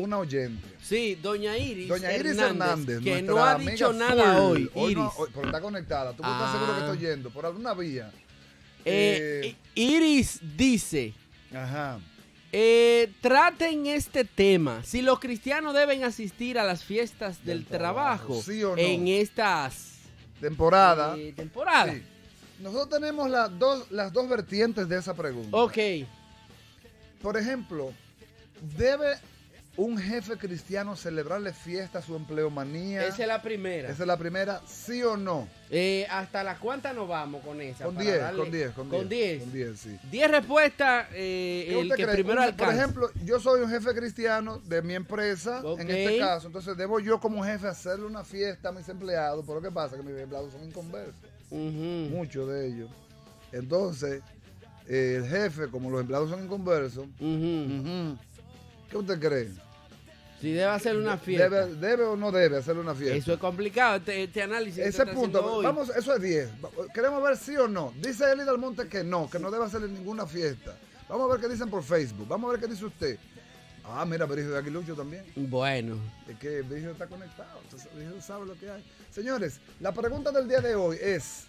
una oyente. Sí, doña Iris. Doña Iris Hernández, que no ha dicho nada hoy. Iris. No, está conectada. Tú estás seguro que está ah. oyendo por alguna vía. Eh, eh, eh, Iris dice. Ajá. Eh, traten este tema. Si los cristianos deben asistir a las fiestas del, trabajo, ¿sí o no? en estas temporadas. temporada. Eh, Nosotros tenemos las dos vertientes de esa pregunta. Ok. Por ejemplo, debe un jefe cristiano celebrarle fiesta a su empleomanía. Esa es la primera. Esa es la primera, sí o no. Eh, ¿Hasta la cuántas nos vamos con esa? Con 10, con diez. con 10. Con 10. sí. 10 respuestas, eh, el que cree? primero Por ejemplo, yo soy un jefe cristiano de mi empresa, en este caso. Entonces, debo yo como jefe hacerle una fiesta a mis empleados. Pero que pasa? Que mis empleados son inconversos. Muchos de ellos. Entonces, el jefe, como los empleados son inconversos, ¿qué usted cree? Si debe hacer una fiesta. Debe, o no debe hacer una fiesta. Eso es complicado, este, este análisis. Ese punto, vamos, eso es 10. Queremos ver si o no. Dice Eli monte que no, que no debe hacer ninguna fiesta. Vamos a ver qué dicen por Facebook. Vamos a ver qué dice usted. Ah, mira, Berigio de Aguilucho también. Bueno. Es que está conectado. Berigio sabe lo que hay. Señores, la pregunta del día de hoy es: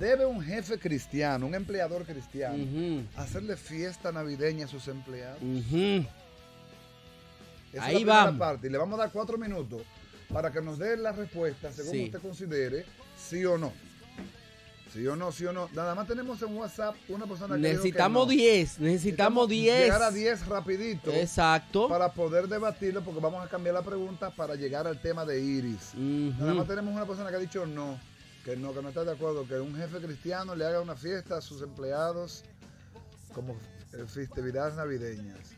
¿debe un jefe cristiano, un empleador cristiano, hacerle fiesta navideña a sus empleados? Esa Ahí va. parte. Y le vamos a dar cuatro minutos para que nos dé la respuesta según usted considere, sí o no. Sí o no, sí o no. Nada más tenemos en WhatsApp una persona que Necesitamos 10, necesitamos diez. Llegar a 10 rapidito. Exacto. Para poder debatirlo porque vamos a cambiar la pregunta para llegar al tema de Iris. Nada más tenemos una persona que ha dicho no, que no, que no está de acuerdo, que un jefe cristiano le haga una fiesta a sus empleados como festividades navideñas.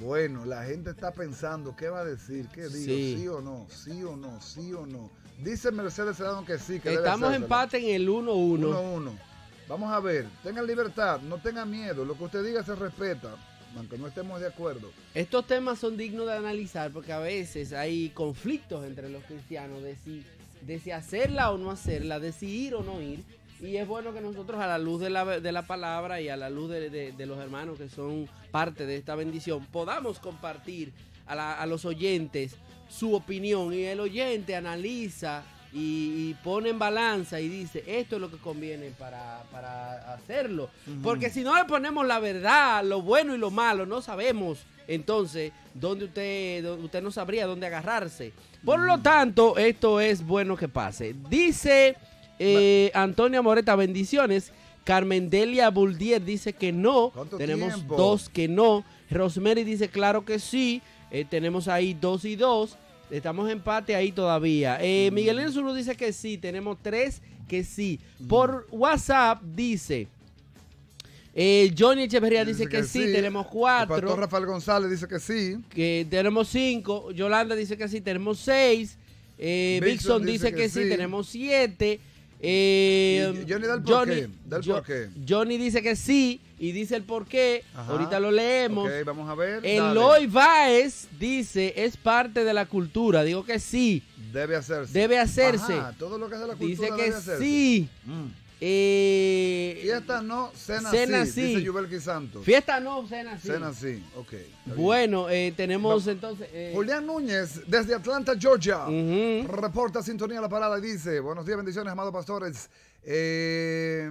Bueno, la gente está pensando, ¿qué va a decir? ¿Qué digo? Sí. o no? ¿Sí o no? ¿Sí o no? Dice Mercedes Sedano que sí, que Estamos en empate en el 1-1. Vamos a ver, tengan libertad, no tengan miedo, lo que usted diga se respeta, aunque no estemos de acuerdo. Estos temas son dignos de analizar porque a veces hay conflictos entre los cristianos de de si hacerla o no hacerla, de si ir o no ir. Y es bueno que nosotros a la luz de la, palabra y a la luz de, los hermanos que son parte de esta bendición, podamos compartir a, los oyentes su opinión. Y el oyente analiza y, pone en balanza y dice, esto es lo que conviene para, hacerlo. Porque si no le ponemos la verdad, lo bueno y lo malo, no sabemos entonces dónde usted, usted no sabría dónde agarrarse. Por lo tanto, esto es bueno que pase. Dice... Eh, Antonia Moreta, bendiciones. Carmen Delia Buldier dice que no. Tenemos dos que no. Rosemary dice claro que sí. Eh, tenemos ahí dos y dos. Estamos en empate ahí todavía. Eh, mm. Miguel dice que sí. Tenemos tres que sí. Mm. Por WhatsApp dice. Eh, Johnny Echeverría dice, que, sí. tenemos cuatro. Rafael González dice que sí. Que tenemos cinco. Yolanda dice que sí, tenemos seis. Eh, dice, que, sí. tenemos siete. Eh, Johnny da el Johnny, dice que sí y dice el porqué. qué. Ahorita lo leemos. Okay, vamos a ver. Eloy Baez dice, es parte de la cultura. Digo que sí. Debe hacerse. Debe hacerse. todo lo que es la cultura Dice que sí. Mm. Eh, Fiesta no, cena, sí, Dice Fiesta no, cena sí. Cena sí, Bueno, eh, tenemos entonces. Eh, Julián Núñez, desde Atlanta, Georgia. Reporta Sintonía La Parada y dice: Buenos días, bendiciones, amados pastores. Eh,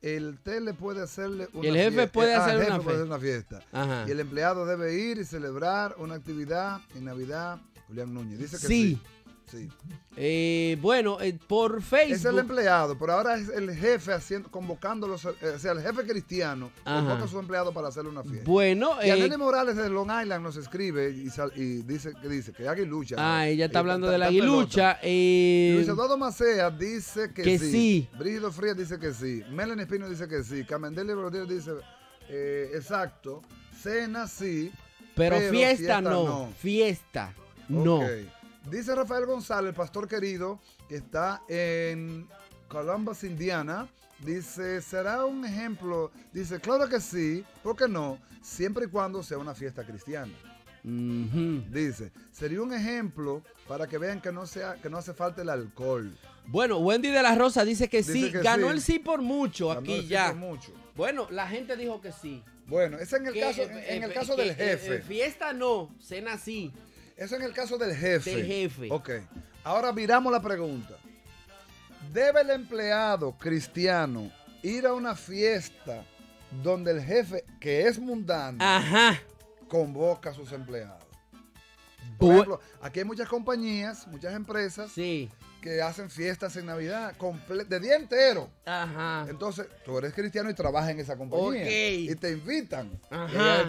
el tele puede hacerle una jefe fiesta. puede, ah, hacer, una fiesta. Y el empleado debe ir y celebrar una actividad en Navidad. Julián Núñez dice que sí. Sí. Eh, bueno, eh, por Facebook. Es el empleado, pero ahora es el jefe haciendo, convocándolos, eh, o sea, el jefe cristiano convoca a su empleado para hacerle una fiesta. Bueno, y Anel Morales de Long Island nos escribe y, y dice que dice que lucha Ah, ella está hablando de la aguilucha. Luis Eduardo Macea dice que, sí. Brígido Frías dice que sí. Melanie Espino dice que sí. Camendel Rodríguez dice exacto. Cena sí. Pero, fiesta, no. Fiesta no. Dice Rafael González, pastor querido, que está en Columbus, Indiana. Dice, ¿será un ejemplo? Dice, claro que sí, ¿por qué no? Siempre y cuando sea una fiesta cristiana. Dice, sería un ejemplo para que vean que no, sea, que no hace falta el alcohol. Bueno, Wendy de la Rosa dice que sí, ganó el sí por mucho aquí ya. mucho. Bueno, la gente dijo que sí. Bueno, es en el caso, eh, en, el eh, caso del eh, jefe. fiesta no, cena sí. Eso en el caso del jefe. Del jefe. Ok. Ahora miramos la pregunta. ¿Debe el empleado cristiano ir a una fiesta donde el jefe, que es mundano, convoca a sus empleados? Por aquí hay muchas compañías, muchas empresas que hacen fiestas en Navidad de día entero. Entonces, tú eres cristiano y trabajas en esa compañía. Y te invitan.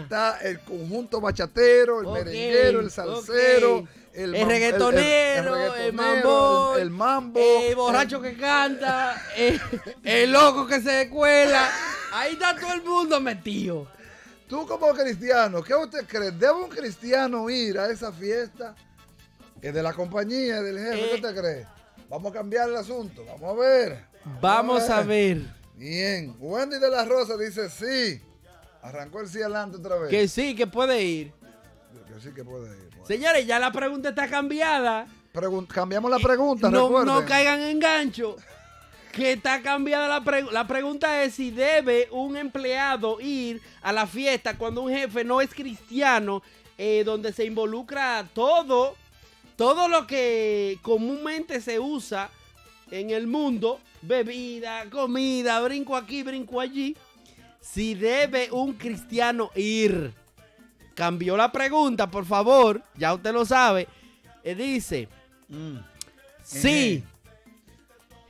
está el conjunto bachatero, el merenguero, el salsero. El, reggaetonero, el, mambo, el, mambo, el borracho que canta, el, loco que se cuela. Ahí está todo el mundo metido. Tú como cristiano, ¿qué usted cree? ¿Debe un cristiano ir a esa fiesta? Que de la compañía, del jefe, ¿qué eh. usted cree? Vamos a cambiar el asunto, vamos a ver. Vamos, a, ver. Bien, Wendy de la Rosa dice sí. Arrancó el sí adelante otra vez. Que sí, que puede ir. Que sí, que puede ir. Señores, ya la pregunta está cambiada. cambiamos la pregunta. no, no caigan en gancho. ¿Qué está cambiada la pregunta. La pregunta es si debe un empleado ir a la fiesta cuando un jefe no es cristiano, eh, donde se involucra todo, todo lo que comúnmente se usa en el mundo, bebida, comida, brinco aquí, brinco allí. Si debe un cristiano ir. Cambió la pregunta, por favor, ya usted lo sabe. Eh, dice, mm. sí.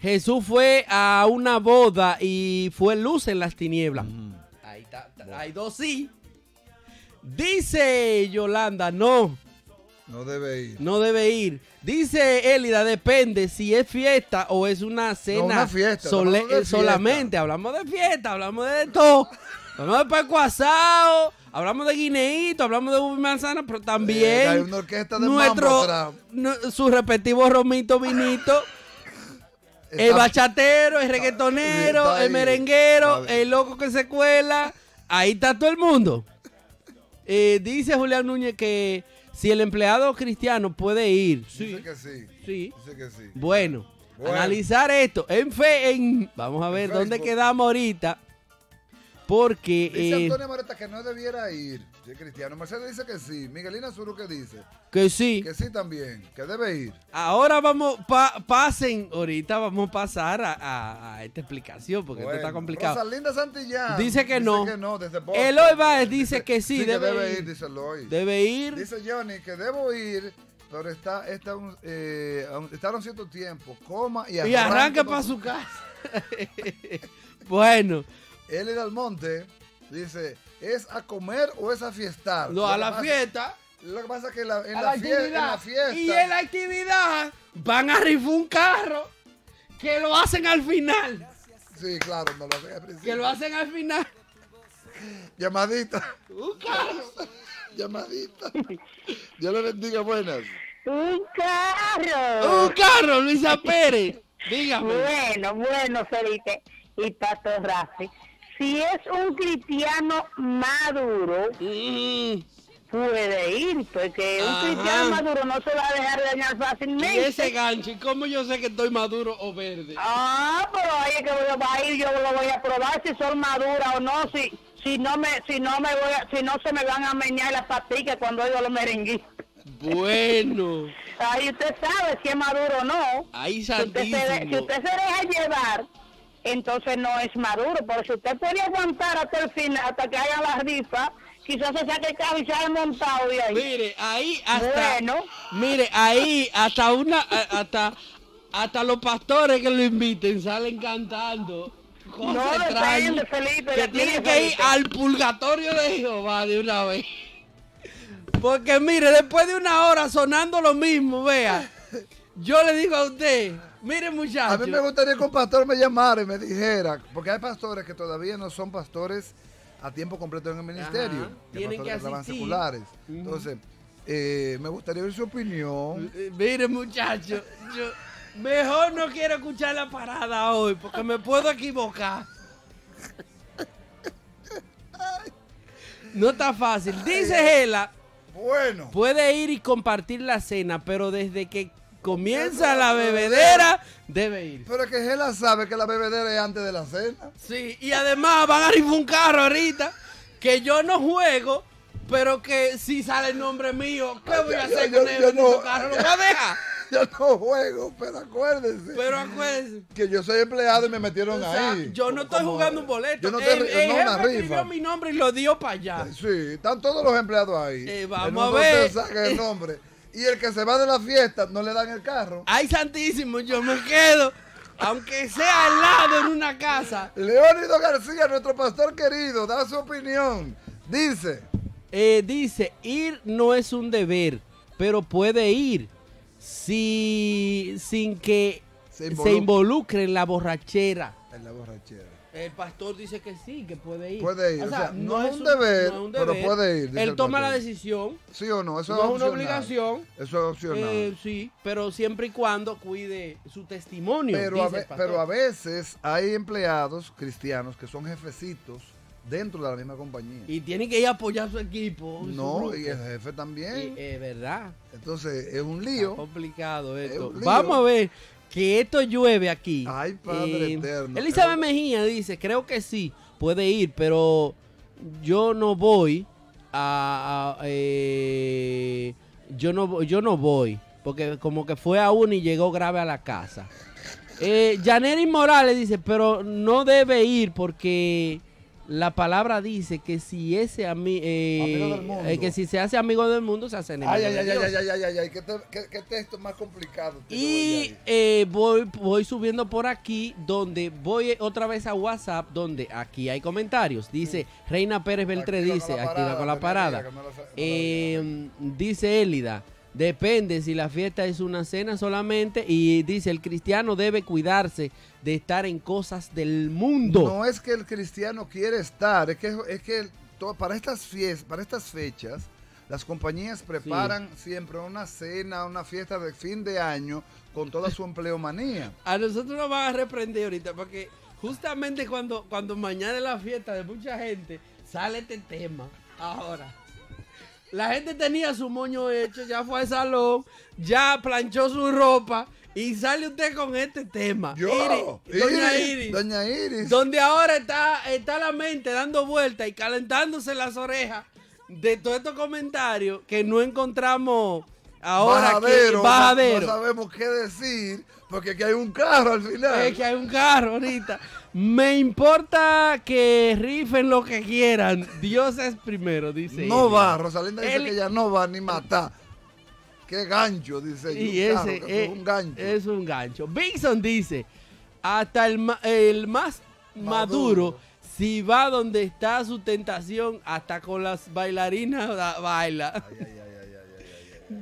Jesús fue a una boda y fue luz en las tinieblas. Ahí está, hay dos sí. Dice Yolanda, no. No debe ir. No debe ir. Dice Elida, depende si es fiesta o es una cena. una fiesta, Solamente hablamos de fiesta, hablamos de todo. hablamos de paco asado, hablamos de guineíto, hablamos de ubi manzana, pero también. Eh, hay una orquesta de nuestro, su romito, vinito el bachatero, el reggaetonero, el merenguero, el loco que se cuela. Ahí está todo el mundo. Eh, dice Julián Núñez que si el empleado cristiano puede ir. Sí. Dice que sí. sí. que sí. Bueno, analizar esto. En fe, en. Vamos a ver dónde quedamos ahorita. Porque. Dice eh, Antonio Moreta que no debiera ir. Sí, Cristiano Marcelo dice que sí. Miguelina Zuru que dice. Que sí. Que sí también. Que debe ir. Ahora vamos. pasen. Ahorita vamos a pasar a, esta explicación porque esto está complicado. Rosalinda Santillán. Dice que dice no. Que no desde Eloy Baez dice, dice que sí. debe, debe ir. Dice Eloy. Debe ir. Dice Johnny que debo ir. Pero está, está, un, eh, está cierto tiempo. Coma y arranque Y arranca para su casa. bueno. Él el monte, dice, ¿es a comer o es a fiestar? No, a la fiesta. Lo que pasa es que en, la fiesta, Y en la actividad van a rifar un carro que lo hacen al final. Sí, claro, no lo hacen Que lo hacen al final. Llamadita. Un carro. Llamadita. Dios le bendiga, buenas. Un carro. Un carro, Luisa Pérez. Dígame. Bueno, bueno, Felipe. Y Tato Rafi si es un cristiano maduro, mm. puede ir, porque un cristiano maduro no se va a dejar dañar fácilmente. Y ese gancho, ¿cómo yo sé que estoy maduro o verde? Ah, pero ahí es que voy a ir, yo lo voy a probar si son madura o no, si si no me si no me voy a, si no se me van a meñar las pastillas... cuando oigo los merenguitos. Bueno. Ahí usted sabe si es maduro o no. Ahí si si usted se deja llevar entonces no es maduro. por si usted puede aguantar hasta el final, hasta que haya las rifa, quizás se saque el carro montado y ahí. Mire, ahí hasta. Mire, ahí hasta una. Eh, hasta hasta los pastores que lo inviten salen cantando. Cosas no que tiene que ir al purgatorio de Jehová de una vez. Porque mire, después de una hora sonando lo mismo, vea, yo le digo a usted, Miren, muchachos. A mí me gustaría que un pastor me llamara y me dijera, porque hay pastores que todavía no son pastores a tiempo completo en el ministerio. Tienen que asistir. Entonces, eh, me gustaría ver su opinión. Mire, eh, miren, muchachos, yo mejor no quiero escuchar la parada hoy, porque me puedo equivocar. No está fácil. Dice Gela. Bueno. Puede ir y compartir la cena, pero desde que comienza la bebedera, debe ir. Pero es que Gela sabe que la bebedera es antes de la cena. Sí, y además van a rifar un carro ahorita que yo no juego, pero que si sale el nombre mío, ¿qué voy a hacer con él? Yo no, carro lo Yo no juego, pero acuérdense. Pero acuérdense. Que yo soy empleado y me metieron ahí. Yo no estoy jugando un boleto. Yo no escribió mi nombre y lo dio para allá. Sí, están todos los empleados ahí. Eh, vamos a ver. el nombre. Y el que se va de la fiesta no le dan el carro. Ay, santísimo, yo me quedo. Aunque sea al lado en una casa. Leónido García, nuestro pastor querido, da su opinión. Dice. Eh, dice, ir no es un deber, pero puede ir si, sin que se involucre. se involucre en la borrachera. En la borrachera. El pastor dice que sí, que puede ir. Puede ir. O sea, no, es un, deber, pero puede ir. Él toma la decisión. Sí o no, eso no es una obligación. Eso es opcional. Eh, sí, pero siempre y cuando cuide su testimonio. Pero, a, pero a veces hay empleados cristianos que son jefecitos dentro de la misma compañía. Y tienen que ir a apoyar su equipo. No, y el jefe también. Es eh, verdad. Entonces, es un lío. Es complicado esto. Vamos a ver que esto llueve aquí. Ay, Padre eh, eterno. Elizabeth Mejía dice, creo que sí, puede ir, pero yo no voy a... Eh, yo, no, yo no voy, porque como que fue a uno y llegó grave a la casa. Eh, Morales dice, pero no debe ir porque la palabra dice que si ese a eh, amigo del eh, mundo. que si se hace amigo del mundo se hace enemigo. Ay, ay, ay, ay, ay, ay, ay, ¿Qué, texto más complicado. Y eh, voy, voy subiendo por aquí, donde voy otra vez a WhatsApp, donde aquí hay comentarios. Dice Reina Pérez Beltré, dice, activa con la parada. Em, dice Elida. Depende si la fiesta es una cena solamente y dice el cristiano debe cuidarse de estar en cosas del mundo. No es que el cristiano quiere estar, es que, es que para, estas fiestas, para estas fechas las compañías preparan siempre una cena, una fiesta de fin de año con toda su empleomanía. A nosotros nos van a reprender ahorita porque justamente cuando, cuando mañana es la fiesta de mucha gente sale este tema ahora. La gente tenía su moño hecho, ya fue al salón, ya planchó su ropa y sale usted con este tema. Yo, Doña Iris, Doña Iris. Donde ahora está, está la mente dando vueltas y calentándose las orejas de todos estos comentarios que no encontramos Ahora bajadero, No, sabemos qué decir, porque aquí hay un carro al final. Es que hay un carro ahorita. Me importa que rifen lo que quieran. Dios es primero, dice. No va, Rosalinda dice que ella no va ni matar. Qué gancho, dice. Y ese es, un gancho. Es un gancho. Bigson dice, hasta el, más maduro, si va donde está su tentación, hasta con las bailarinas baila.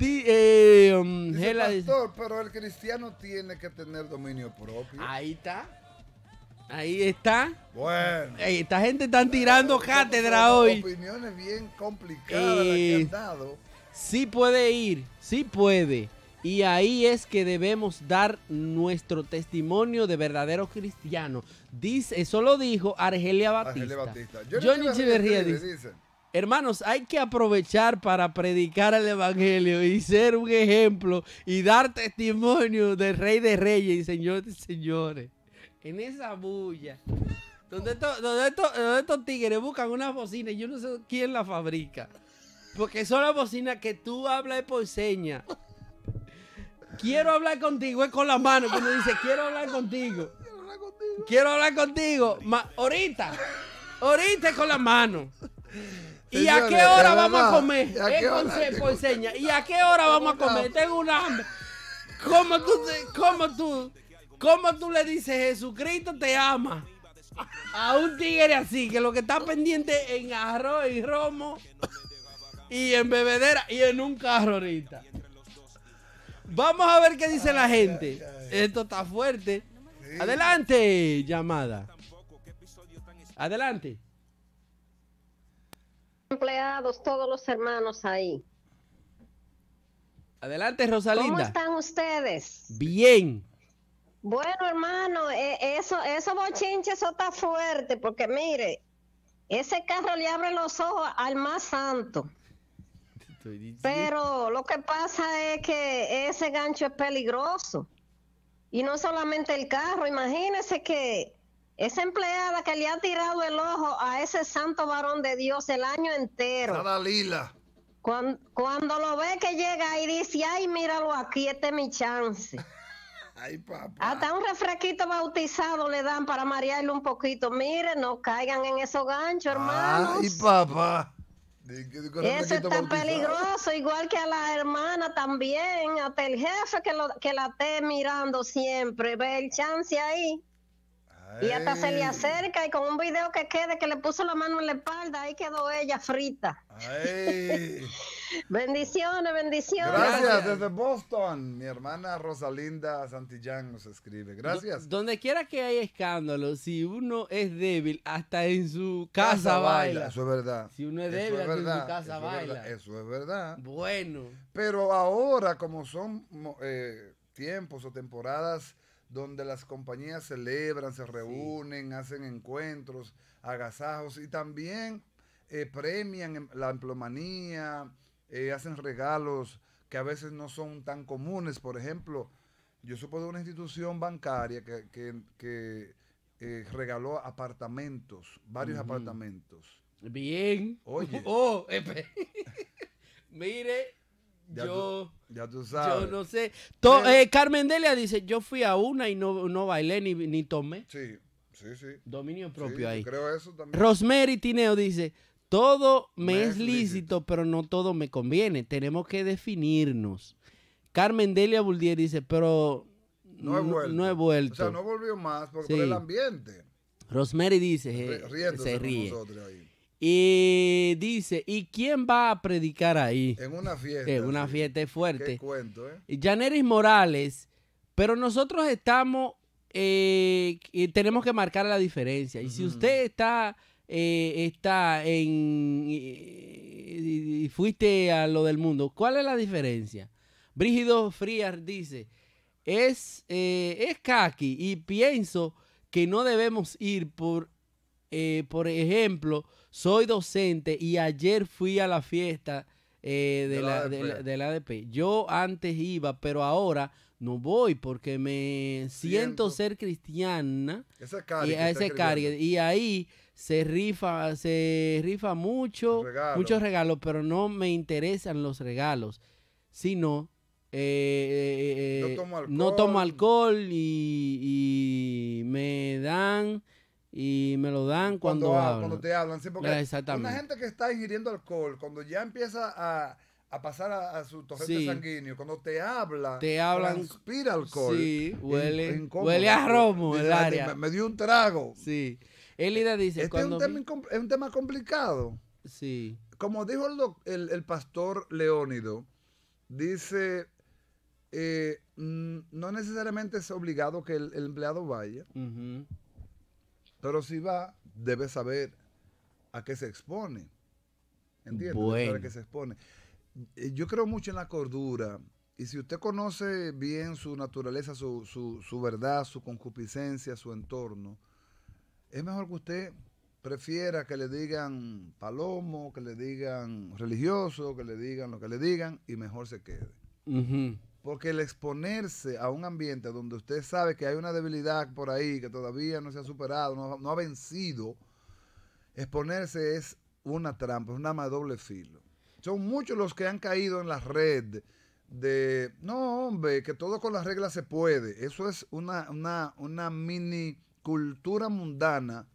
Eh, um, pastor, pero el cristiano tiene que tener dominio propio. Ahí está. Ahí está. Bueno. esta gente está tirando cátedra hoy. Opiniones bien complicadas eh, Sí puede ir, sí puede. Y ahí es que debemos dar nuestro testimonio de verdadero cristiano Dice, eso lo dijo Argelia Batista. Argelia Batista. Johnny dice. Hermanos, hay que aprovechar para predicar el Evangelio y ser un ejemplo y dar testimonio del Rey de Reyes y señores de Señores. En esa bulla. Donde, estos, tigres buscan una bocina y yo no sé quién la fabrica. Porque son las bocinas que tú hablas por seña. Quiero hablar contigo, es con la mano cuando dice quiero hablar contigo. Quiero hablar contigo. Quiero ahorita. Ahorita es con la mano. ¿Y a qué hora vamos a comer? ¿Y a qué hora? ¿Y a qué hora vamos a comer? Tengo una hambre. ¿Cómo tú, tú, cómo tú le dices Jesucristo te ama? A un tigre así, que lo que está pendiente en arroz y romo y en bebedera y en un carro ahorita. Vamos a ver qué dice la gente. Esto está fuerte. Adelante, llamada. Adelante empleados, todos los hermanos ahí. Adelante, Rosalinda. ¿Cómo están ustedes? Bien. Bueno, hermano, e, eso, eso bochinche, eso está fuerte, porque mire, ese carro le abre los ojos al más santo. Pero lo que pasa es que ese gancho es peligroso. Y no solamente el carro, imagínese que esa empleada que le ha tirado el ojo a ese santo varón de Dios el año entero. lila. Cuando, lo ve que llega y dice, ay, míralo aquí, este es mi chance. ay, papá. Hasta un refresquito bautizado le dan para marearlo un poquito. miren, no caigan en esos ganchos, hermanos. Ay, papá. Eso está peligroso, igual que a la hermana también, hasta el jefe que, lo, que la esté mirando siempre, ve el chance ahí. Y hasta se le acerca y con un video que quede que le puso la mano en la espalda, ahí quedó ella frita. bendiciones, bendiciones. Gracias desde Boston. Mi hermana Rosalinda Santillán nos escribe. Gracias. Donde quiera que haya escándalo, si uno es débil, hasta en su casa, baila. Eso es verdad. Si uno es débil, hasta en su casa Eso baila. Es Eso es verdad. Bueno. Pero ahora, como son eh, tiempos o temporadas donde las compañías celebran, se reúnen, hacen encuentros, agasajos y también eh, premian la emplomanía, eh, hacen regalos que a veces no son tan comunes. Por ejemplo, yo supo de una institución bancaria que, eh, regaló apartamentos, varios apartamentos. Bien. Oye. Oh, mire, yo, no sé. Eh, Carmen Delia dice, yo fui a una y no, bailé ni, ni tomé. Sí, sí, sí. Dominio propio ahí. Creo Rosemary Tineo dice, todo me, es, lícito, pero no todo me conviene. Tenemos que definirnos. Carmen Delia Buldier dice, pero no he vuelto. O sea, no volvió más por, el ambiente. Rosemary dice, eh, se ríe. ahí. Y dice, ¿y quién va a predicar ahí? En una fiesta. En una fiesta fuerte. Qué cuento, ¿eh? Yaneris Morales, pero nosotros estamos, eh, tenemos que marcar la diferencia. Y si usted está, eh, está en, y, fuiste a lo del mundo, ¿cuál es la diferencia? Brígido Frías dice, es, eh, es caqui y pienso que no debemos ir por, eh, por ejemplo, soy docente y ayer fui a la fiesta eh, de, la, ADP. Yo antes iba, pero ahora no voy porque me siento, ser cristiana. y, a ese cargue, y ahí se rifa, se rifa mucho, muchos regalos, pero no me interesan los regalos, sino eh, eh, eh, no, tomo alcohol, no tomo alcohol y me dan y me lo dan cuando, te hablan. una gente que está ingiriendo alcohol, cuando ya empieza a, pasar a, su torrente sanguíneo, cuando te habla, te hablan, transpira alcohol. Sí, huele, a romo el área. Me, dio un trago. Sí. Elida dice, este es, un tema, complicado. Sí. Como dijo el, pastor Leónido, dice, eh, mm, no necesariamente es obligado que el, empleado vaya. Pero si va, debe saber a qué se expone. ¿Entiendes? A qué se expone. Eh, yo creo mucho en la cordura. Y si usted conoce bien su naturaleza, su, su, su verdad, su concupiscencia, su entorno, es mejor que usted prefiera que le digan palomo, que le digan religioso, que le digan lo que le digan y mejor se quede. Porque el exponerse a un ambiente donde usted sabe que hay una debilidad por ahí, que todavía no se ha superado, no, ha vencido, exponerse es una trampa, es un arma de doble filo. Son muchos los que han caído en la red de, no hombre, que todo con las reglas se puede. Eso es una, una, mini cultura mundana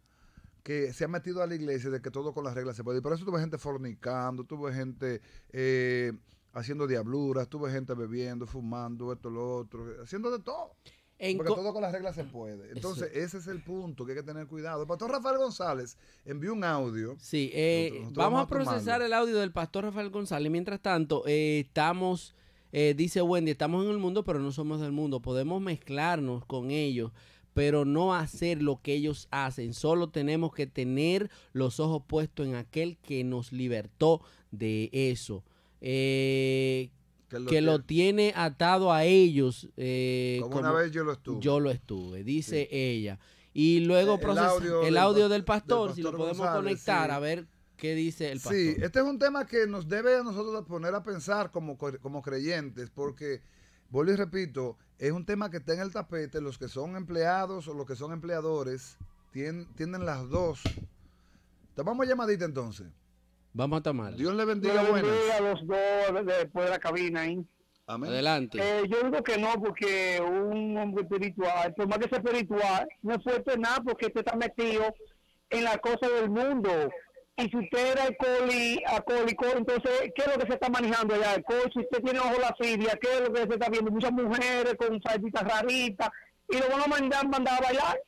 que se ha metido a la iglesia de que todo con las reglas se puede. por eso tuve gente fornicando, tuve gente eh, haciendo diabluras, tuve gente bebiendo, fumando, esto, lo otro, haciendo de todo. En porque todo con las reglas se puede. Entonces, ese es el punto que hay que tener cuidado. El pastor Rafael González envió un audio. Sí, eh, vamos, a procesar el audio del pastor Rafael González. Mientras tanto, eh, estamos, eh, dice Wendy, estamos en el mundo, pero no somos del mundo. Podemos mezclarnos con ellos pero no hacer lo que ellos hacen. Solo tenemos que tener los ojos puestos en aquel que nos libertó de eso. Eh, que, lo, tiene atado a ellos. Eh, como, una vez yo lo estuve. Yo lo estuve, dice ella. Y luego eh, el, audio, el del, del, pastor, si lo podemos conectar, a ver qué dice el pastor. Sí, este es un tema que nos debe a nosotros poner a pensar como, creyentes, porque, vuelvo y repito, es un tema que está en el tapete, los que son empleados o los que son empleadores tienen, tienen las dos. Tomamos llamadita entonces. Vamos a tomar. Dios le bendiga, a los dos después de la cabina ¿eh? Adelante. Eh, yo digo que no, porque un hombre espiritual, por más que sea espiritual, no es fuerte nada porque usted está metido en las cosas del mundo. Y si usted era alcohólico, entonces, ¿qué es lo que se está manejando allá? si usted tiene ojo la filia, ¿qué es lo que se está viendo? Muchas mujeres con falditas raritas y lo van a mandar, mandar a bailar.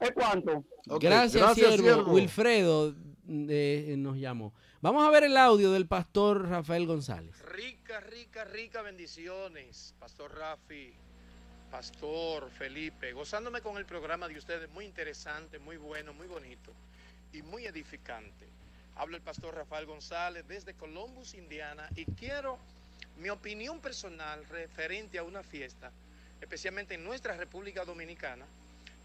¿Es cuánto? Gracias, Gracias Wilfredo, eh, nos llamó. Vamos a ver el audio del pastor Rafael González. Rica, rica, rica bendiciones, pastor Rafi, pastor Felipe, gozándome con el programa de ustedes, muy interesante, muy bueno, muy bonito y muy edificante. hablo el pastor Rafael González desde Columbus, Indiana, y quiero mi opinión personal referente a una fiesta, especialmente en nuestra República Dominicana,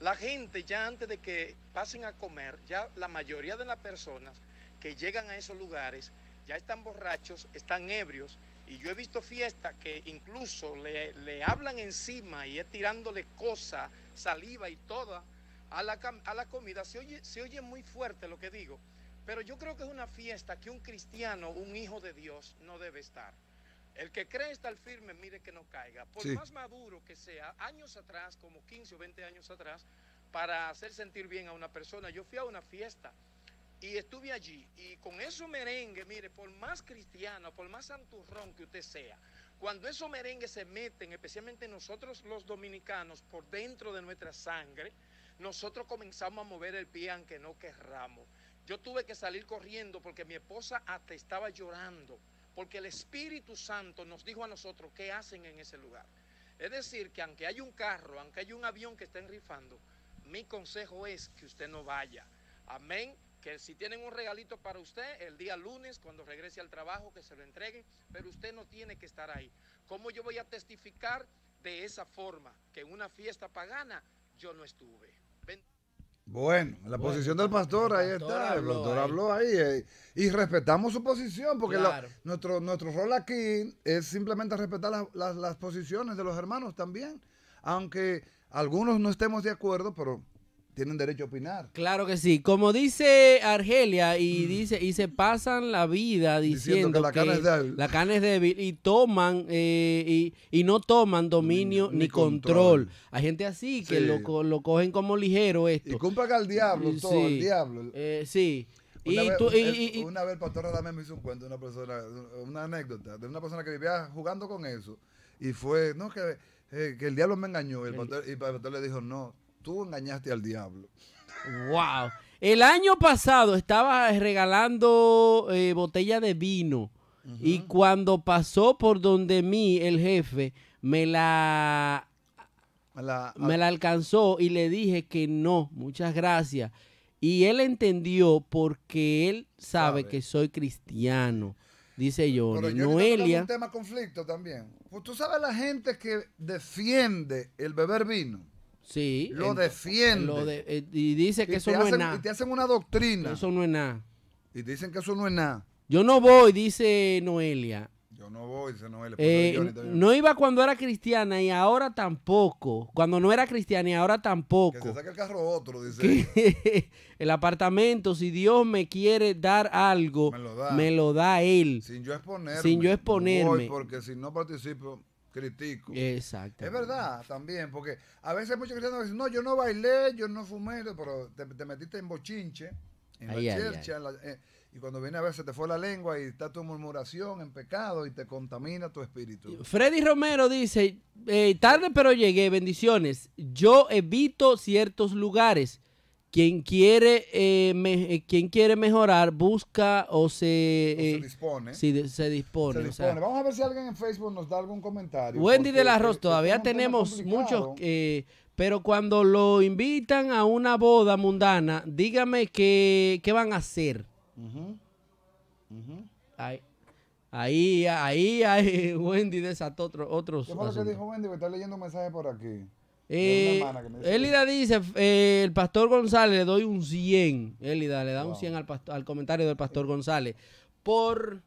la gente ya antes de que pasen a comer, ya la mayoría de las personas que llegan a esos lugares ya están borrachos, están ebrios. Y yo he visto fiestas que incluso le, hablan encima y es tirándole cosas, saliva y toda a la, a la comida. oye, se oye muy fuerte lo que digo, pero yo creo que es una fiesta que un cristiano, un hijo de Dios, no debe estar. El que cree estar firme, mire que no caiga. Por más maduro que sea, años atrás, como 15 o 20 años atrás, para hacer sentir bien a una persona, yo fui a una fiesta y estuve allí. Y con eso merengue, mire, por más cristiano, por más santurrón que usted sea, cuando esos merengues se meten, especialmente nosotros los dominicanos, por dentro de nuestra sangre, nosotros comenzamos a mover el pie aunque no querramos. Yo tuve que salir corriendo porque mi esposa hasta estaba llorando porque el Espíritu Santo nos dijo a nosotros qué hacen en ese lugar. Es decir, que aunque hay un carro, aunque hay un avión que estén rifando, mi consejo es que usted no vaya. Amén. Que si tienen un regalito para usted el día lunes, cuando regrese al trabajo, que se lo entreguen, pero usted no tiene que estar ahí. ¿Cómo yo voy a testificar de esa forma que en una fiesta pagana yo no estuve? Bueno, la posición del pastor, ahí está, el pastor habló ahí, eh, y respetamos su posición, porque nuestro, nuestro rol aquí es simplemente respetar las posiciones de los hermanos también, aunque algunos no estemos de acuerdo, pero tienen derecho a opinar. Claro que sí. Como dice Argelia y mm. dice y se pasan la vida diciendo, que la carne es débil. La carne es débil y toman eh, y, y, no toman dominio ni, control. Hay gente así que lo, lo, cogen como ligero esto. Y al diablo mm, todo, sí. diablo. sí. Una, vez, el pastor Radamés me hizo un cuento de una persona, una anécdota de una persona que vivía jugando con eso y fue, no, que, eh, que el diablo me engañó y el pastor le dijo, no, tú engañaste al diablo. ¡Wow! El año pasado estaba regalando eh, botella de vino y cuando pasó por donde mí el jefe me la, ah, me la alcanzó y le dije que no, muchas gracias. Y él entendió porque él sabe, que soy cristiano. Dice yo, Pero yo un tema conflicto también. Pues, tú sabes la gente que defiende el beber vino. Sí. Lo defiende. Lo de, eh, y dice que eso no es nada. Y te hacen una doctrina. Eso no es nada. Y dicen que eso no es nada. Yo no voy, dice Noelia. Yo no voy, dice Noelia. Eh, no iba cuando era cristiana y ahora tampoco. Cuando no era cristiana y ahora tampoco. el carro otro, dice. el apartamento, si Dios me quiere dar algo, me lo da, Él. Sin yo exponerme. Sin yo exponerme. porque si no participo, critico. Exacto. Es verdad, también, porque a veces muchos cristianos dicen, no, yo no bailé, yo no fumé, pero te, metiste en bochinche, en eh, y cuando viene a veces te fue la lengua y está tu murmuración en pecado y te contamina tu espíritu. Freddy Romero dice, eh, tarde pero llegué, bendiciones, yo evito ciertos lugares quien quiere, eh, eh, quiere mejorar busca o se, se dispone. Vamos a ver si alguien en Facebook nos da algún comentario. Wendy del Arroz, este todavía tenemos muchos, eh, pero cuando lo invitan a una boda mundana, dígame qué, qué van a hacer. Ahí, ahí, ahí, Wendy de otro, otros. ¿Qué lo que dijo Wendy? Me está leyendo un mensaje por aquí. Eh, Elida dice, eh, el pastor González le doy un 100. Elida le da un 100 al, comentario del pastor González. Por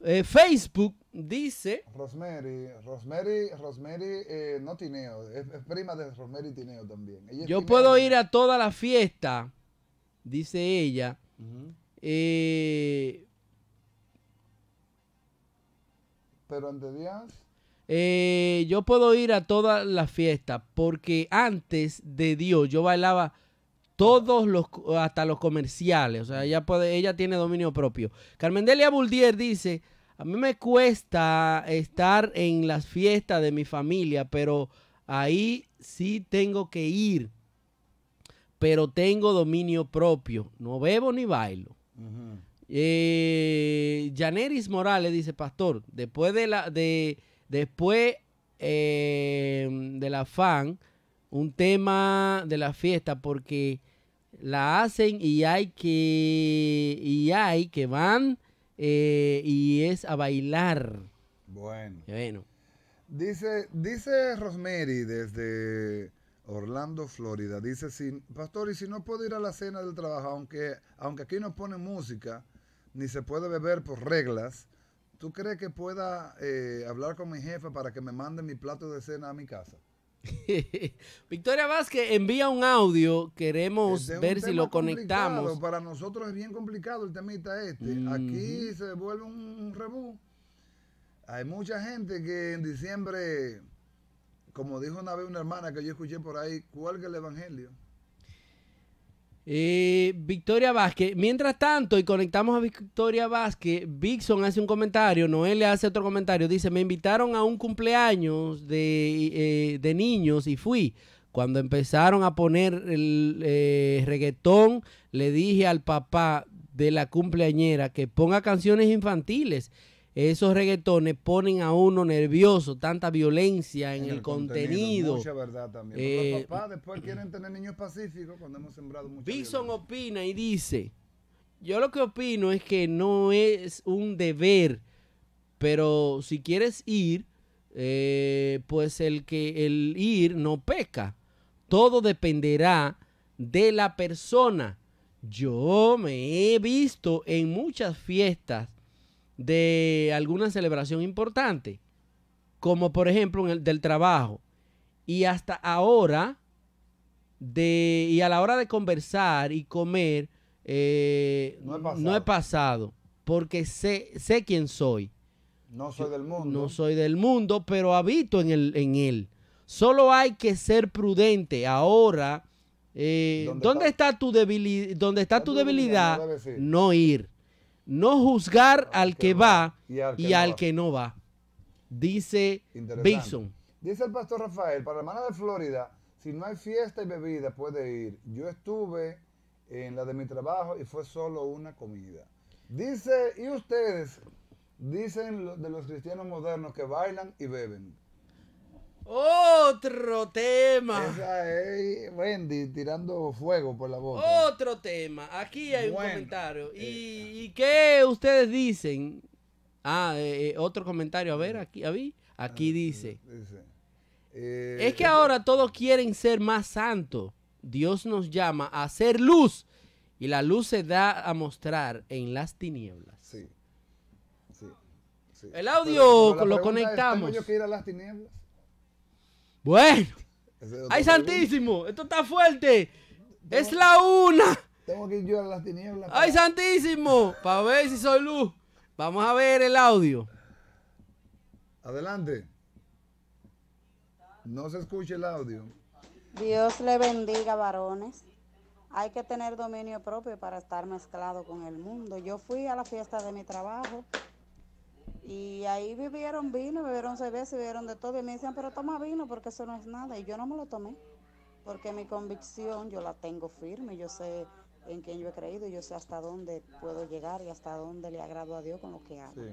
eh, Facebook dice... Rosemary, Rosemary, Rosemary no Tineo, es, prima de Rosemary Tineo también. yo puedo ir a toda la fiesta, dice ella. pero antes Dios... Eh, yo puedo ir a todas las fiestas porque antes de Dios yo bailaba todos los, hasta los comerciales. O sea, ella, ella tiene dominio propio. Carmen Delia Buldier dice, a mí me cuesta estar en las fiestas de mi familia, pero ahí sí tengo que ir. Pero tengo dominio propio. No bebo ni bailo. Eh, Yaneris Morales dice, pastor, después de la... De, Después eh, de la fan, un tema de la fiesta porque la hacen y hay que y hay que van eh, y es a bailar. Bueno. bueno. Dice, dice Rosemary desde Orlando, Florida. Dice, si, pastor, y si no puedo ir a la cena del trabajo, aunque, aunque aquí no pone música, ni se puede beber por reglas, ¿Tú crees que pueda eh, hablar con mi jefa para que me mande mi plato de cena a mi casa? Victoria Vázquez envía un audio. Queremos ver si lo conectamos. Para nosotros es bien complicado el temita este. Aquí se vuelve un rebú. Hay mucha gente que en diciembre, como dijo una vez una hermana que yo escuché por ahí, cuelga el evangelio. Eh, Victoria Vázquez, mientras tanto, y conectamos a Victoria Vázquez, Vixon hace un comentario, Noel le hace otro comentario, dice, me invitaron a un cumpleaños de, eh, niños y fui. Cuando empezaron a poner el eh, reggaetón, le dije al papá de la cumpleañera que ponga canciones infantiles esos reggaetones ponen a uno nervioso, tanta violencia en, el, contenido. Mucha verdad también. los eh, papás después quieren tener niños pacíficos cuando hemos sembrado mucho. Bison opina y dice, yo lo que opino es que no es un deber, pero si quieres ir, eh, pues el que el ir no peca. Todo dependerá de la persona. Yo me he visto en muchas fiestas de alguna celebración importante, como por ejemplo en el del trabajo. Y hasta ahora, de, y a la hora de conversar y comer, eh, no, he pasado, porque sé, sé quién soy. No soy del mundo. No soy del mundo, pero habito en, el, en él. Solo hay que ser prudente. Ahora, eh, ¿Dónde, está? tu, debilidad ¿dónde está tu debilidad? no ir no juzgar al, que, va, y al que, no, va. Dice Bison. Dice el pastor Rafael, para la hermana de Florida, si no hay fiesta y bebida, puede ir. Yo estuve en la de mi trabajo y fue solo una comida. Dice, y ustedes, dicen de los cristianos modernos que bailan y beben. Otro tema. Wendy tirando fuego por la boca. Otro tema. Aquí hay un comentario. Eh, ¿Y, ah. ¿Y, qué ustedes dicen? Ah, eh, eh, otro comentario. A ver, aquí, Aquí ah, dice. es que ahora todos quieren ser más santos. Dios nos llama a hacer luz. Y la luz se da a mostrar en las tinieblas. Sí. El audio lo conectamos. las tinieblas? Bueno. ¡Ay, santísimo! Esto está fuerte. es la una. Tengo que ir a las tinieblas. ¡Ay, santísimo! Para ver si soy luz. Vamos a ver el audio. Adelante. No se escuche el audio. Dios le bendiga, varones. Hay que tener dominio propio para estar mezclado con el mundo. Yo fui a la fiesta de mi trabajo y ahí vivieron vino, bebieron cerveza, bebieron de todo. Y me decían, pero toma vino porque eso no es nada. Y yo no me lo tomé, porque mi convicción yo la tengo firme. Yo sé en quién yo he creído, yo sé hasta dónde puedo llegar y hasta dónde le agrado a Dios con lo que hago. Sí.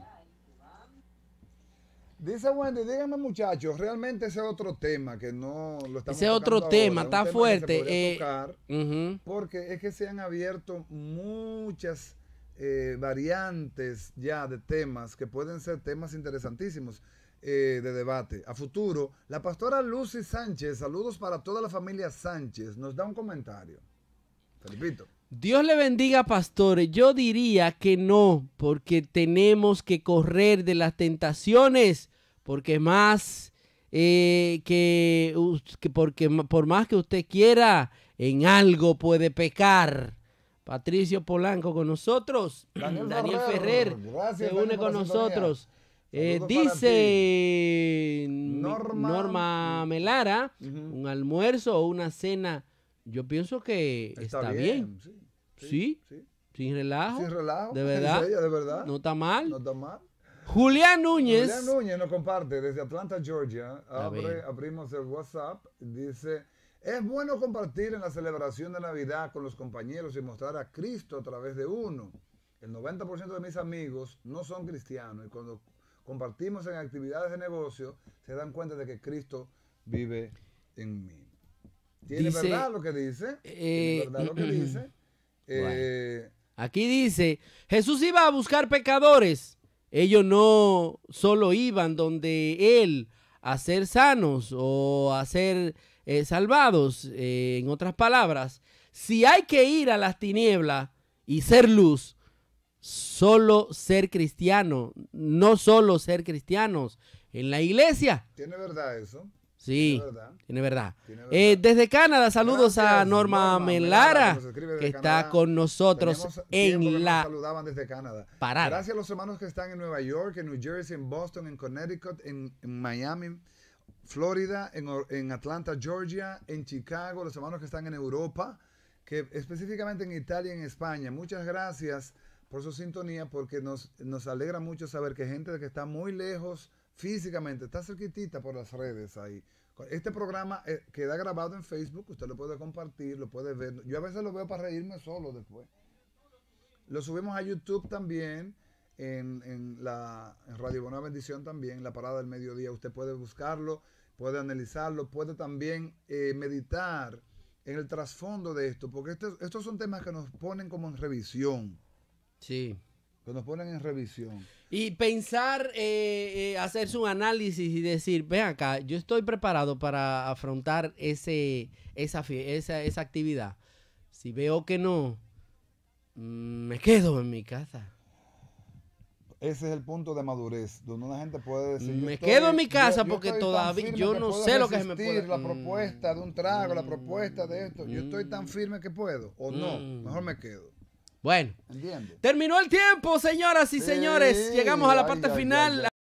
Dice Wendy, díganme muchachos, realmente ese otro tema que no lo estamos Ese otro tema está fuerte. Eh, porque es que se han abierto muchas eh, variantes ya de temas que pueden ser temas interesantísimos eh, de debate. A futuro, la pastora Lucy Sánchez, saludos para toda la familia Sánchez, nos da un comentario. Felipito. Dios le bendiga, pastores. Yo diría que no, porque tenemos que correr de las tentaciones, porque más eh, que, porque por más que usted quiera, en algo puede pecar. Patricio Polanco con nosotros. Daniel, Ferrer, se une con nosotros. Eh, dice Norma, Melara, un almuerzo o una cena, yo pienso que está, bien. Sí, Sin relajo. Sin relajo. De verdad. No está mal. No está mal. Julián Núñez. Julián Núñez nos comparte desde Atlanta, Georgia. abrimos el WhatsApp. Dice, es bueno compartir en la celebración de Navidad con los compañeros y mostrar a Cristo a través de uno. El 90% de mis amigos no son cristianos y cuando compartimos en actividades de negocio se dan cuenta de que Cristo vive en mí. Tiene verdad lo que dice. ¿Tiene eh, verdad lo que mm, mm, dice. Mm. Eh, aquí dice, Jesús iba a buscar pecadores. Ellos no solo iban donde él a ser sanos o a ser eh, salvados. Eh, en otras palabras, si hay que ir a las tinieblas y ser luz, solo ser cristiano, no solo ser cristianos en la iglesia. Tiene verdad eso. Sí, tiene verdad. Tiene eh, desde Canadá, saludos a Norma, Melara, que está con nosotros en la. Gracias a los hermanos que están en Nueva York, en New Jersey, en Boston, en Connecticut, en Miami. Florida, en, Atlanta, Georgia, en Chicago, los hermanos que están en Europa, que específicamente en Italia y en España. Muchas gracias por su sintonía porque nos, nos alegra mucho saber que gente que está muy lejos físicamente, está cerquitita por las redes ahí. Este programa eh, queda grabado en Facebook, usted lo puede compartir, lo puede ver. Yo a veces lo veo para reírme solo después. Lo subimos a YouTube también, en, la Radio Buena Bendición también, la parada del mediodía. Usted puede buscarlo puede analizarlo, puede también eh, meditar en el trasfondo de esto, porque este, estos son temas que nos ponen como en revisión. Sí. Que nos ponen en revisión. Y pensar, eh, eh, hacer su análisis y decir, ven acá, yo estoy preparado para afrontar ese, esa, esa, esa actividad. Si veo que no, mm, me quedo en mi casa. Ese es el punto de madurez, donde una gente puede decir... Me quedo en mi casa porque todavía yo no sé lo que se me La mm. propuesta de un trago, la propuesta de esto, yo estoy tan mm. firme que puedo, o no, mm. mejor me quedo. Bueno, terminó el tiempo, señoras y señores, llegamos a la parte final.